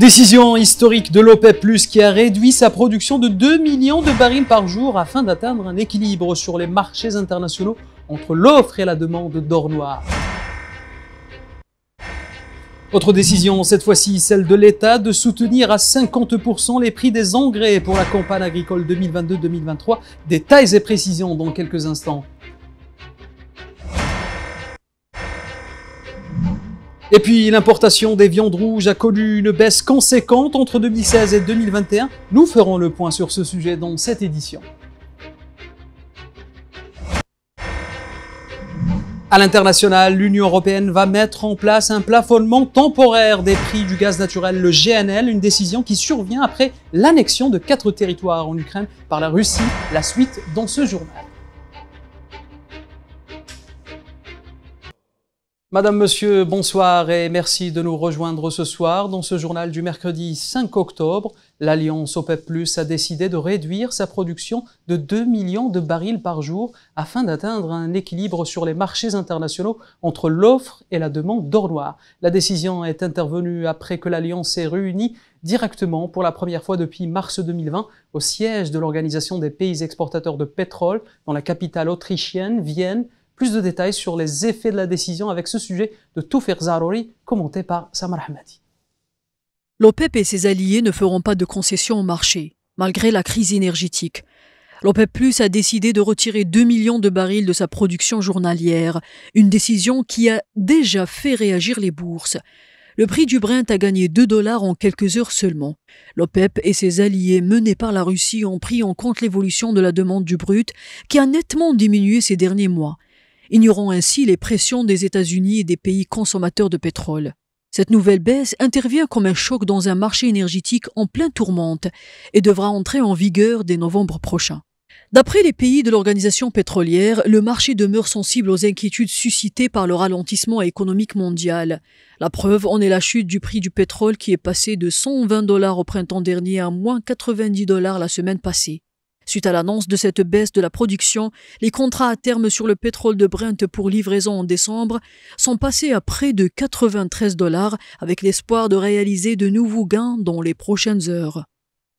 Décision historique de l'OPEP+, qui a réduit sa production de 2 millions de barils par jour afin d'atteindre un équilibre sur les marchés internationaux entre l'offre et la demande d'or noir. Autre décision, cette fois-ci celle de l'État, de soutenir à 50% les prix des engrais pour la campagne agricole 2022-2023. Détails et précisions dans quelques instants. Et puis l'importation des viandes rouges a connu une baisse conséquente entre 2016 et 2021. Nous ferons le point sur ce sujet dans cette édition. À l'international, l'Union européenne va mettre en place un plafonnement temporaire des prix du gaz naturel, le GNL, une décision qui survient après l'annexion de quatre territoires en Ukraine par la Russie, la suite dans ce journal. Madame, Monsieur, bonsoir et merci de nous rejoindre ce soir. Dans ce journal du mercredi 5 octobre, l'Alliance OPEP Plus a décidé de réduire sa production de 2 millions de barils par jour afin d'atteindre un équilibre sur les marchés internationaux entre l'offre et la demande d'or noir. La décision est intervenue après que l'Alliance s'est réunie directement pour la première fois depuis mars 2020 au siège de l'Organisation des pays exportateurs de pétrole dans la capitale autrichienne, Vienne, plus de détails sur les effets de la décision avec ce sujet de Toufir Zarouri, commenté par Samar Hamadi. L'OPEP et ses alliés ne feront pas de concessions au marché, malgré la crise énergétique. L'OPEP Plus a décidé de retirer 2 millions de barils de sa production journalière, une décision qui a déjà fait réagir les bourses. Le prix du Brent a gagné 2 dollars en quelques heures seulement. L'OPEP et ses alliés menés par la Russie ont pris en compte l'évolution de la demande du brut, qui a nettement diminué ces derniers mois ignorant ainsi les pressions des États-Unis et des pays consommateurs de pétrole. Cette nouvelle baisse intervient comme un choc dans un marché énergétique en pleine tourmente et devra entrer en vigueur dès novembre prochain. D'après les pays de l'organisation pétrolière, le marché demeure sensible aux inquiétudes suscitées par le ralentissement économique mondial. La preuve en est la chute du prix du pétrole qui est passé de 120 dollars au printemps dernier à moins 90 dollars la semaine passée. Suite à l'annonce de cette baisse de la production, les contrats à terme sur le pétrole de Brent pour livraison en décembre sont passés à près de 93 dollars avec l'espoir de réaliser de nouveaux gains dans les prochaines heures.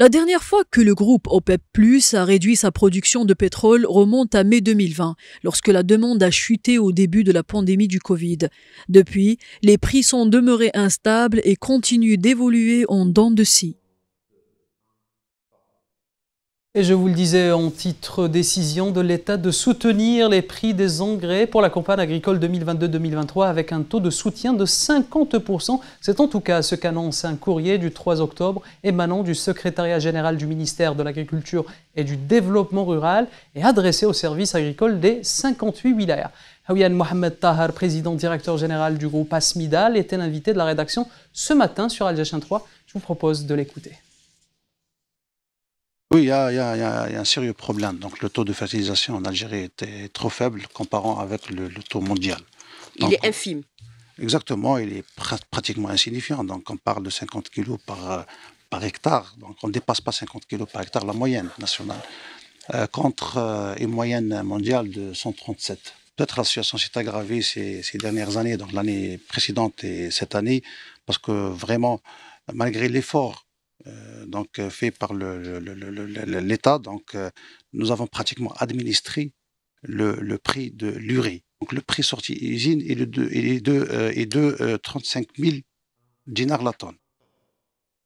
La dernière fois que le groupe OPEP Plus a réduit sa production de pétrole remonte à mai 2020, lorsque la demande a chuté au début de la pandémie du Covid. Depuis, les prix sont demeurés instables et continuent d'évoluer en dents de scie. Et je vous le disais en titre décision de l'État de soutenir les prix des engrais pour la campagne agricole 2022-2023 avec un taux de soutien de 50%. C'est en tout cas ce qu'annonce un courrier du 3 octobre émanant du secrétariat général du ministère de l'Agriculture et du Développement rural et adressé au service agricole des 58 wilayas. Hawyan Mohamed Tahar, président directeur général du groupe Asmidal, était l'invité de la rédaction ce matin sur Al 3. Je vous propose de l'écouter. Oui, il y, a un sérieux problème. Donc, le taux de fertilisation en Algérie était trop faible comparant avec le, taux mondial. il est infime. Exactement, il est pratiquement insignifiant. Donc, on parle de 50 kilos par, par hectare. Donc, on ne dépasse pas 50 kilos par hectare la moyenne nationale, euh, contre euh, une moyenne mondiale de 137. Peut-être la situation s'est aggravée ces, ces, dernières années, donc l'année précédente et cette année, parce que vraiment, malgré l'effort euh, donc euh, fait par l'État. Donc, euh, nous avons pratiquement administré le, prix de l'urée. Donc, le prix sorti usine est de, est de 35 000 dinars la tonne.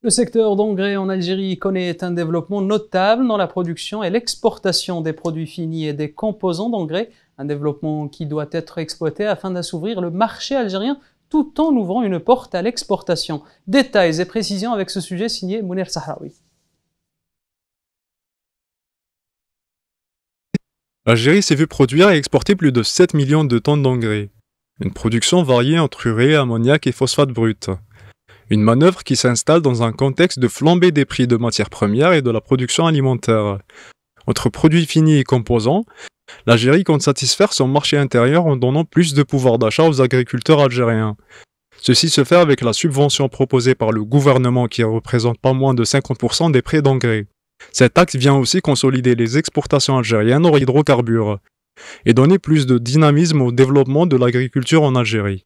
Le secteur d'engrais en Algérie connaît un développement notable dans la production et l'exportation des produits finis et des composants d'engrais, un développement qui doit être exploité afin d'assouvrir le marché algérien tout en ouvrant une porte à l'exportation. Détails et précisions avec ce sujet signé Mounir Sahraoui. L'Algérie s'est vue produire et exporter plus de 7 millions de tonnes d'engrais. Une production variée entre urée, ammoniac et phosphate brut. Une manœuvre qui s'installe dans un contexte de flambée des prix de matières premières et de la production alimentaire. Entre produits finis et composants, L'Algérie compte satisfaire son marché intérieur en donnant plus de pouvoir d'achat aux agriculteurs algériens. Ceci se fait avec la subvention proposée par le gouvernement qui représente pas moins de 50% des prêts d'engrais. Cet axe vient aussi consolider les exportations algériennes en hydrocarbures et donner plus de dynamisme au développement de l'agriculture en Algérie.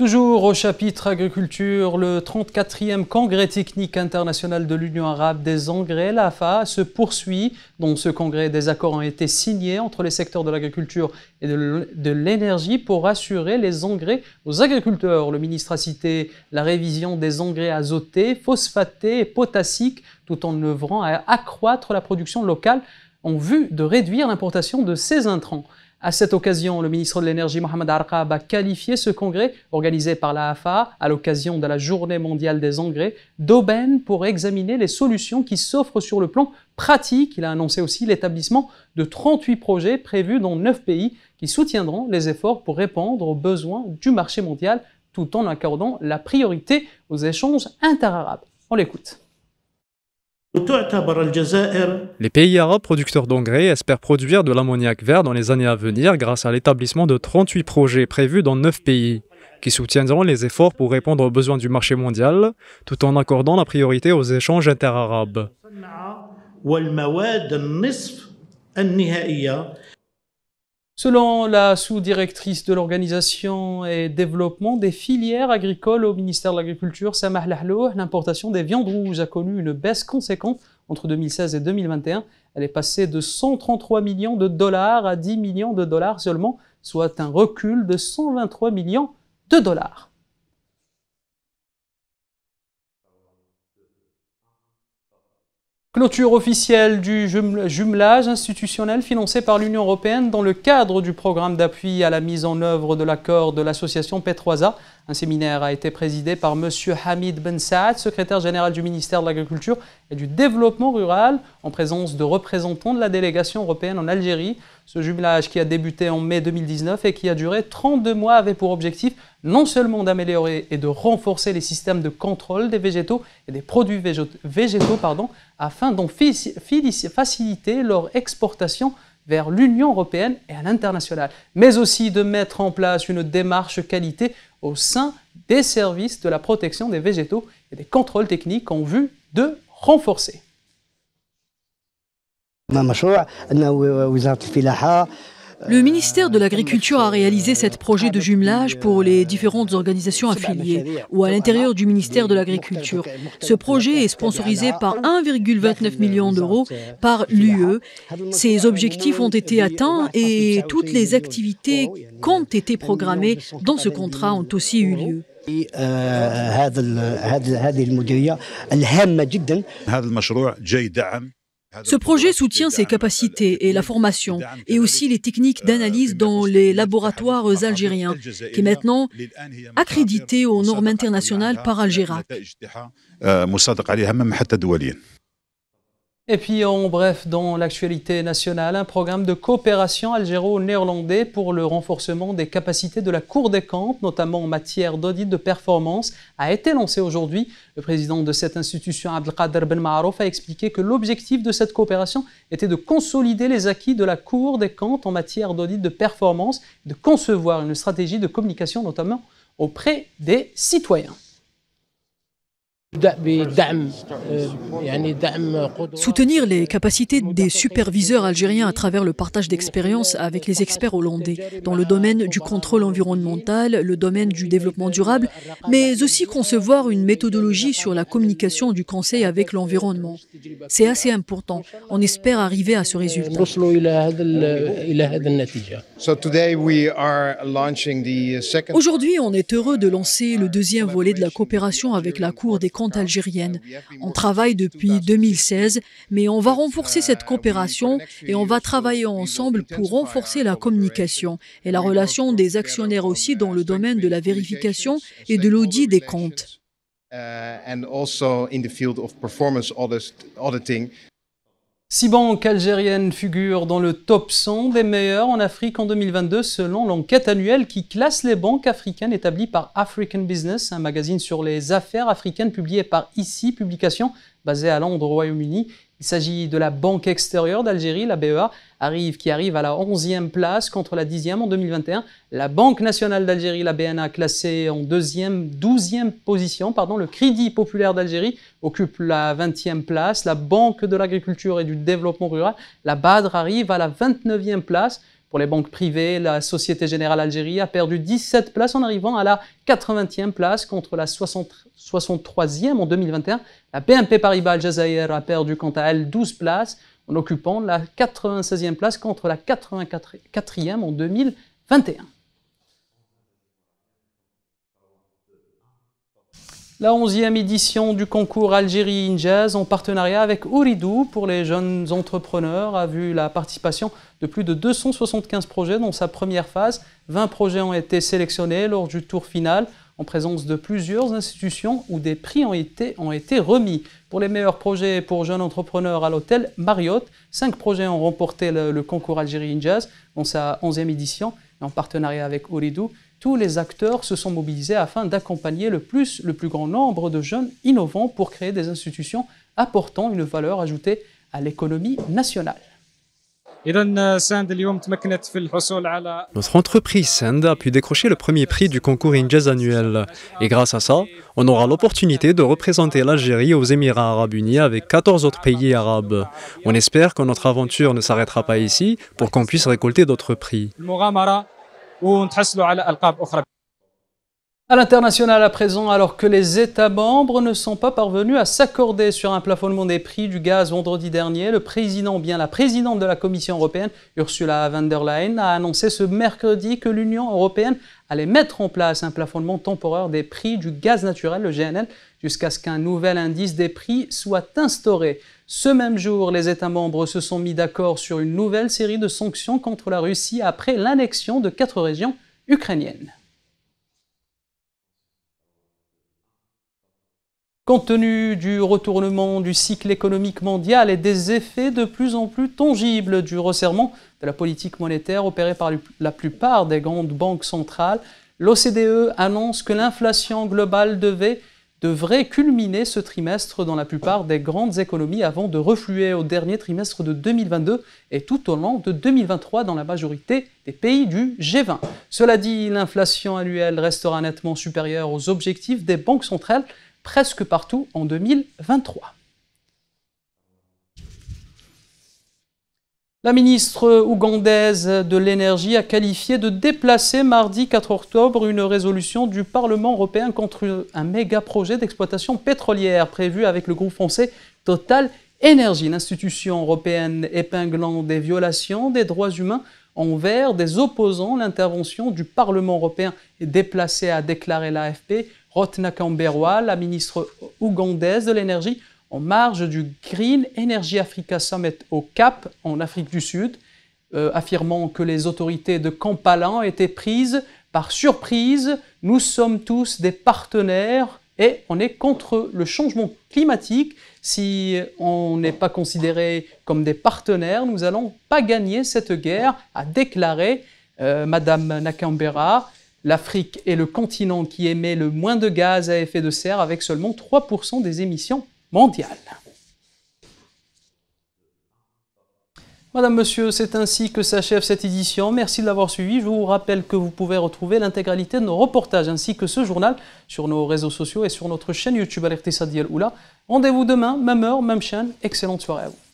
Toujours au chapitre agriculture, le 34e congrès technique international de l'Union arabe des engrais, l'AFA, se poursuit. Dans ce congrès, des accords ont été signés entre les secteurs de l'agriculture et de l'énergie pour assurer les engrais aux agriculteurs. Le ministre a cité la révision des engrais azotés, phosphatés et potassiques, tout en œuvrant à accroître la production locale en vue de réduire l'importation de ces intrants. À cette occasion, le ministre de l'Énergie, Mohamed Arqab, a qualifié ce congrès, organisé par la à l'occasion de la Journée mondiale des engrais, d'aubaine pour examiner les solutions qui s'offrent sur le plan pratique. Il a annoncé aussi l'établissement de 38 projets prévus dans 9 pays qui soutiendront les efforts pour répondre aux besoins du marché mondial tout en accordant la priorité aux échanges interarabes. On l'écoute. Les pays arabes producteurs d'engrais espèrent produire de l'ammoniac vert dans les années à venir grâce à l'établissement de 38 projets prévus dans 9 pays, qui soutiendront les efforts pour répondre aux besoins du marché mondial, tout en accordant la priorité aux échanges interarabes. Selon la sous-directrice de l'organisation et développement des filières agricoles au ministère de l'Agriculture, Samah Lahlo, l'importation des viandes rouges a connu une baisse conséquente entre 2016 et 2021. Elle est passée de 133 millions de dollars à 10 millions de dollars seulement, soit un recul de 123 millions de dollars. Clôture officielle du jumelage institutionnel financé par l'Union européenne dans le cadre du programme d'appui à la mise en œuvre de l'accord de l'association P3A. Un séminaire a été présidé par M. Hamid Ben Saad, secrétaire général du ministère de l'Agriculture et du Développement rural, en présence de représentants de la délégation européenne en Algérie. Ce jumelage qui a débuté en mai 2019 et qui a duré 32 mois avait pour objectif non seulement d'améliorer et de renforcer les systèmes de contrôle des végétaux et des produits végétaux pardon, afin d'en faciliter leur exportation vers l'Union européenne et à l'international, mais aussi de mettre en place une démarche qualité au sein des services de la protection des végétaux et des contrôles techniques en vue de renforcer le ministère de l'Agriculture a réalisé ce projet de jumelage pour les différentes organisations affiliées ou à l'intérieur du ministère de l'Agriculture. Ce projet est sponsorisé par 1,29 million d'euros par l'UE. Ces objectifs ont été atteints et toutes les activités qui ont été programmées dans ce contrat ont aussi eu lieu. Euh, ce projet soutient ses capacités et la formation, et aussi les techniques d'analyse dans les laboratoires algériens, qui est maintenant accrédité aux normes internationales par Algérac. Euh, et puis en bref, dans l'actualité nationale, un programme de coopération algéro-néerlandais pour le renforcement des capacités de la Cour des comptes, notamment en matière d'audit de performance, a été lancé aujourd'hui. Le président de cette institution, Abdelkader Ben Maarouf, a expliqué que l'objectif de cette coopération était de consolider les acquis de la Cour des comptes en matière d'audit de performance, de concevoir une stratégie de communication notamment auprès des citoyens. Soutenir les capacités des superviseurs algériens à travers le partage d'expériences avec les experts hollandais dans le domaine du contrôle environnemental, le domaine du développement durable, mais aussi concevoir une méthodologie sur la communication du Conseil avec l'environnement. C'est assez important. On espère arriver à ce résultat. Aujourd'hui, on est heureux de lancer le deuxième volet de la coopération avec la Cour des Hein? algérienne. On travaille depuis 2016, mais on va renforcer cette uh, coopération et on va travailler ensemble pour renforcer la communication et la relation des actionnaires aussi dans le domaine de la vérification et de l'audit des comptes. Six banques algériennes figurent dans le top 100 des meilleures en Afrique en 2022 selon l'enquête annuelle qui classe les banques africaines établies par African Business, un magazine sur les affaires africaines publié par ICI publication basé à Londres au Royaume-Uni il s'agit de la Banque extérieure d'Algérie, la BEA, arrive, qui arrive à la 11e place contre la 10e en 2021. La Banque nationale d'Algérie, la BNA, classée en deuxième 12e position. Pardon. Le Crédit populaire d'Algérie occupe la 20e place. La Banque de l'agriculture et du développement rural, la BADR, arrive à la 29e place. Pour les banques privées, la Société Générale Algérie a perdu 17 places en arrivant à la 80e place contre la 63e en 2021. La BNP Paribas al a perdu quant à elle 12 places en occupant la 96e place contre la 84e en 2021. la 11e édition du concours Algérie in Jazz en partenariat avec Ouridou pour les jeunes entrepreneurs a vu la participation de plus de 275 projets dans sa première phase. 20 projets ont été sélectionnés lors du tour final en présence de plusieurs institutions où des prix ont été, remis. Pour les meilleurs projets pour jeunes entrepreneurs à l'hôtel Marriott, 5 projets ont remporté le, concours Algérie in Jazz dans sa 11e édition en partenariat avec Ouridou tous les acteurs se sont mobilisés afin d'accompagner le plus, le plus grand nombre de jeunes innovants pour créer des institutions apportant une valeur ajoutée à l'économie nationale. Notre entreprise SEND, a pu décrocher le premier prix du concours Injaz annuel. Et grâce à ça, on aura l'opportunité de représenter l'Algérie aux Émirats arabes unis avec 14 autres pays arabes. On espère que notre aventure ne s'arrêtera pas ici pour qu'on puisse récolter d'autres prix. À l'international à présent, alors que les États membres ne sont pas parvenus à s'accorder sur un plafonnement des prix du gaz vendredi dernier, le président, bien la présidente de la Commission européenne, Ursula von der Leyen, a annoncé ce mercredi que l'Union européenne allait mettre en place un plafonnement temporaire des prix du gaz naturel, le GNL, jusqu'à ce qu'un nouvel indice des prix soit instauré. Ce même jour, les États membres se sont mis d'accord sur une nouvelle série de sanctions contre la Russie après l'annexion de quatre régions ukrainiennes. Compte tenu du retournement du cycle économique mondial et des effets de plus en plus tangibles du resserrement de la politique monétaire opérée par la plupart des grandes banques centrales, l'OCDE annonce que l'inflation globale devait devrait culminer ce trimestre dans la plupart des grandes économies avant de refluer au dernier trimestre de 2022 et tout au long de 2023 dans la majorité des pays du G20. Cela dit, l'inflation annuelle restera nettement supérieure aux objectifs des banques centrales presque partout en 2023. La ministre ougandaise de l'énergie a qualifié de déplacer mardi 4 octobre une résolution du Parlement européen contre un méga projet d'exploitation pétrolière prévu avec le groupe français Total Energy, l'institution européenne épinglant des violations des droits humains envers des opposants. L'intervention du Parlement européen est déplacée, a déclaré l'AFP. Rotna Kamberwa, la ministre ougandaise de l'énergie, en marge du Green Energy Africa Summit au Cap, en Afrique du Sud, euh, affirmant que les autorités de Kampala étaient prises par surprise. Nous sommes tous des partenaires et on est contre le changement climatique. Si on n'est pas considéré comme des partenaires, nous n'allons pas gagner cette guerre, a déclaré Mme euh, Madame Nakambera. L'Afrique est le continent qui émet le moins de gaz à effet de serre avec seulement 3% des émissions Mondial. Madame, Monsieur, c'est ainsi que s'achève cette édition. Merci de l'avoir suivi. Je vous rappelle que vous pouvez retrouver l'intégralité de nos reportages ainsi que ce journal sur nos réseaux sociaux et sur notre chaîne YouTube Alertesadiel Dial Oula. Rendez-vous demain, même heure, même chaîne. Excellente soirée à vous.